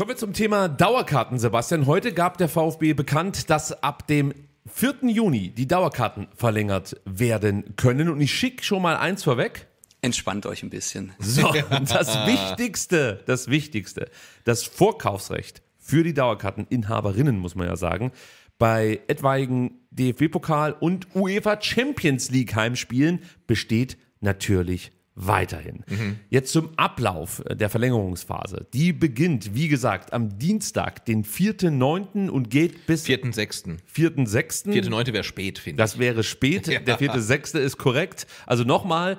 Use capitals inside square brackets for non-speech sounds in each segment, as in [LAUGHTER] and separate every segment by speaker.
Speaker 1: Kommen wir zum Thema Dauerkarten, Sebastian. Heute gab der VfB bekannt, dass ab dem 4. Juni die Dauerkarten verlängert werden können. Und ich schicke schon mal eins vorweg. Entspannt euch ein bisschen. So, das Wichtigste, das Wichtigste, das Vorkaufsrecht für die Dauerkarteninhaberinnen, muss man ja sagen, bei etwaigen DFB-Pokal und UEFA Champions League Heimspielen besteht natürlich weiterhin. Mhm. Jetzt zum Ablauf äh, der Verlängerungsphase. Die beginnt, wie gesagt, am Dienstag, den 4.9. und geht bis 4.6. 4.6. 4.9. wäre spät, finde ich. Das wäre spät. Der 4.6. ist korrekt. Also nochmal,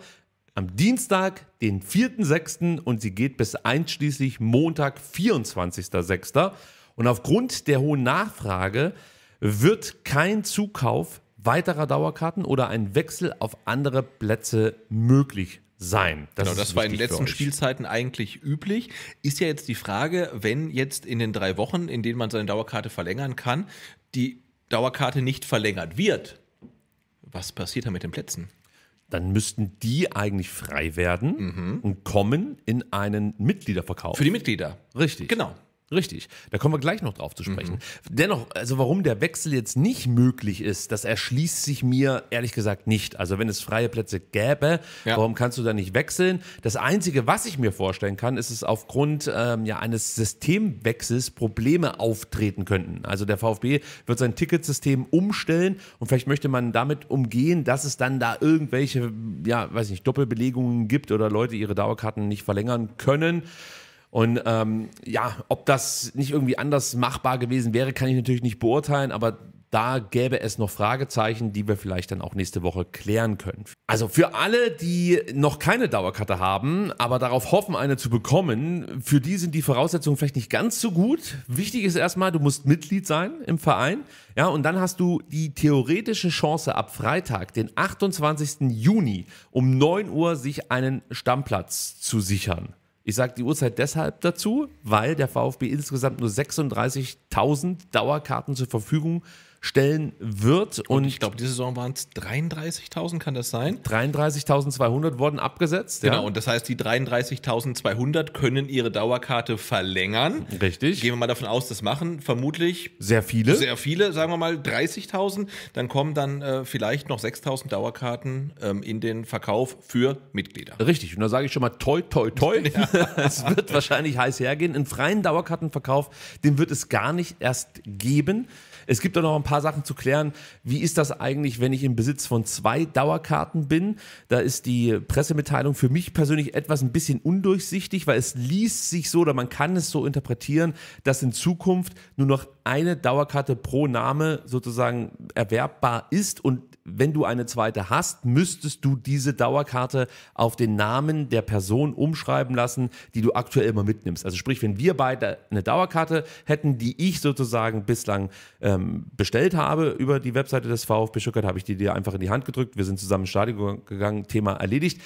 Speaker 1: am Dienstag, den 4.6. und sie geht bis einschließlich Montag, 24.6. Und aufgrund der hohen Nachfrage wird kein Zukauf weiterer Dauerkarten oder ein Wechsel auf andere Plätze möglich sein. Das genau, das war in den letzten Spielzeiten eigentlich üblich. Ist ja jetzt die Frage,
Speaker 2: wenn jetzt in den drei Wochen, in denen man seine Dauerkarte verlängern kann, die Dauerkarte nicht
Speaker 1: verlängert wird, was passiert dann mit den Plätzen? Dann müssten die eigentlich frei werden mhm. und kommen in einen Mitgliederverkauf. Für die Mitglieder. Richtig. Genau. Richtig, da kommen wir gleich noch drauf zu sprechen. Mhm. Dennoch, also warum der Wechsel jetzt nicht möglich ist, das erschließt sich mir ehrlich gesagt nicht. Also wenn es freie Plätze gäbe, ja. warum kannst du da nicht wechseln? Das Einzige, was ich mir vorstellen kann, ist dass aufgrund ähm, ja, eines Systemwechsels Probleme auftreten könnten. Also der VfB wird sein Ticketsystem umstellen und vielleicht möchte man damit umgehen, dass es dann da irgendwelche, ja, weiß nicht, Doppelbelegungen gibt oder Leute ihre Dauerkarten nicht verlängern können. Und ähm, ja, ob das nicht irgendwie anders machbar gewesen wäre, kann ich natürlich nicht beurteilen, aber da gäbe es noch Fragezeichen, die wir vielleicht dann auch nächste Woche klären können. Also für alle, die noch keine Dauerkarte haben, aber darauf hoffen, eine zu bekommen, für die sind die Voraussetzungen vielleicht nicht ganz so gut. Wichtig ist erstmal, du musst Mitglied sein im Verein. Ja, und dann hast du die theoretische Chance ab Freitag, den 28. Juni um 9 Uhr, sich einen Stammplatz zu sichern. Ich sage die Uhrzeit deshalb dazu, weil der VfB insgesamt nur 36.000 Dauerkarten zur Verfügung hat stellen wird. Und, und ich glaube, diese Saison waren es 33.000, kann das sein? 33.200 wurden
Speaker 2: abgesetzt. Genau, ja. und das heißt, die 33.200 können ihre Dauerkarte verlängern. Richtig. Gehen wir mal davon aus, das machen vermutlich sehr viele. Sehr viele, sagen wir mal 30.000. Dann kommen dann äh, vielleicht noch 6.000 Dauerkarten ähm, in den Verkauf für
Speaker 1: Mitglieder. Richtig, und da sage ich schon mal toi, toi, toi. [LAUGHS] Ja. [LAUGHS] es wird wahrscheinlich heiß hergehen. Einen freien Dauerkartenverkauf, den wird es gar nicht erst geben. Es gibt da noch ein paar paar Sachen zu klären. Wie ist das eigentlich, wenn ich im Besitz von zwei Dauerkarten bin? Da ist die Pressemitteilung für mich persönlich etwas ein bisschen undurchsichtig, weil es liest sich so oder man kann es so interpretieren, dass in Zukunft nur noch eine Dauerkarte pro Name sozusagen erwerbbar ist und wenn du eine zweite hast, müsstest du diese Dauerkarte auf den Namen der Person umschreiben lassen, die du aktuell immer mitnimmst. Also sprich, wenn wir beide eine Dauerkarte hätten, die ich sozusagen bislang ähm, bestellt habe über die Webseite des VfB Stuttgart, habe ich die dir einfach in die Hand gedrückt. Wir sind zusammen ins Stadion gegangen, Thema erledigt.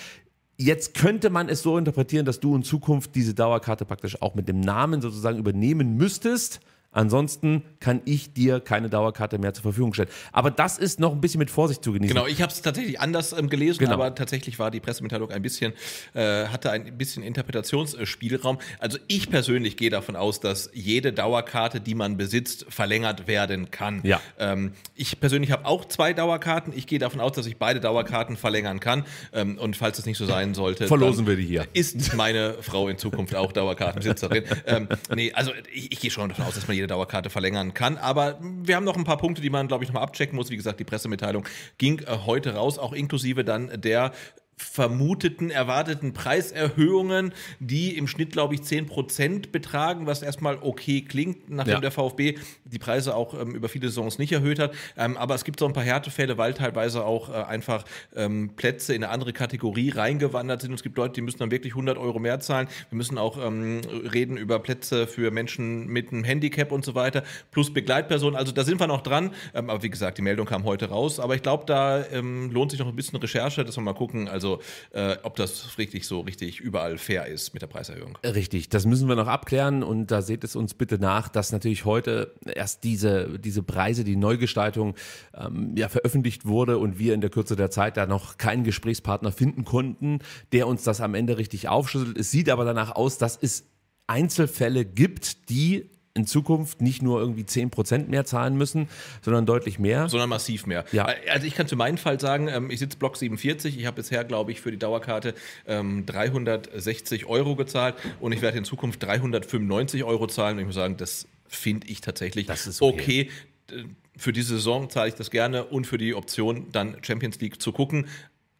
Speaker 1: Jetzt könnte man es so interpretieren, dass du in Zukunft diese Dauerkarte praktisch auch mit dem Namen sozusagen übernehmen müsstest Ansonsten kann ich dir keine Dauerkarte mehr zur Verfügung stellen. Aber das ist noch ein bisschen mit Vorsicht zu genießen. Genau,
Speaker 2: ich habe es tatsächlich anders ähm, gelesen, genau. aber tatsächlich war die Pressemitteilung ein bisschen, äh, hatte ein bisschen Interpretationsspielraum. Also ich persönlich gehe davon aus, dass jede Dauerkarte, die man besitzt, verlängert werden kann. Ja. Ähm, ich persönlich habe auch zwei Dauerkarten. Ich gehe davon aus, dass ich beide Dauerkarten verlängern kann. Ähm, und falls es nicht so sein sollte, verlosen wir die hier. Ist meine Frau in Zukunft auch Dauerkartenbesitzerin? [LAUGHS] ähm, nee, also ich, ich gehe schon davon aus, dass man jede jede Dauerkarte verlängern kann. Aber wir haben noch ein paar Punkte, die man, glaube ich, nochmal abchecken muss. Wie gesagt, die Pressemitteilung ging äh, heute raus, auch inklusive dann der vermuteten, erwarteten Preiserhöhungen, die im Schnitt, glaube ich, 10% betragen, was erstmal okay klingt, nachdem ja. der VfB die Preise auch ähm, über viele Saisons nicht erhöht hat. Ähm, aber es gibt so ein paar Härtefälle, weil teilweise auch äh, einfach ähm, Plätze in eine andere Kategorie reingewandert sind. Und es gibt Leute, die müssen dann wirklich 100 Euro mehr zahlen. Wir müssen auch ähm, reden über Plätze für Menschen mit einem Handicap und so weiter, plus Begleitpersonen. Also da sind wir noch dran. Ähm, aber wie gesagt, die Meldung kam heute raus. Aber ich glaube, da ähm, lohnt sich noch ein bisschen Recherche, dass wir mal gucken. Also also äh, ob das richtig so richtig überall fair ist mit der Preiserhöhung.
Speaker 1: Richtig, das müssen wir noch abklären und da seht es uns bitte nach, dass natürlich heute erst diese, diese Preise, die Neugestaltung ähm, ja, veröffentlicht wurde und wir in der Kürze der Zeit da noch keinen Gesprächspartner finden konnten, der uns das am Ende richtig aufschlüsselt. Es sieht aber danach aus, dass es Einzelfälle gibt, die in Zukunft nicht nur irgendwie 10% mehr zahlen müssen, sondern deutlich mehr. Sondern massiv mehr. Ja.
Speaker 2: Also ich kann zu meinem Fall sagen, ähm, ich sitze Block 47,
Speaker 1: ich habe bisher, glaube ich, für die Dauerkarte
Speaker 2: 360 ähm, Euro gezahlt und ich werde in Zukunft 395 Euro zahlen. Und ich muss sagen, das finde ich tatsächlich okay. okay. Äh, für diese Saison zahle ich das gerne und für die Option, dann Champions League zu gucken.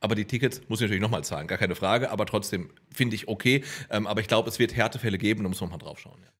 Speaker 2: Aber die Tickets muss ich natürlich nochmal zahlen, gar keine Frage. Aber trotzdem finde ich okay. Ähm, aber ich glaube, es wird Härtefälle geben, da muss man mal drauf schauen. Ja.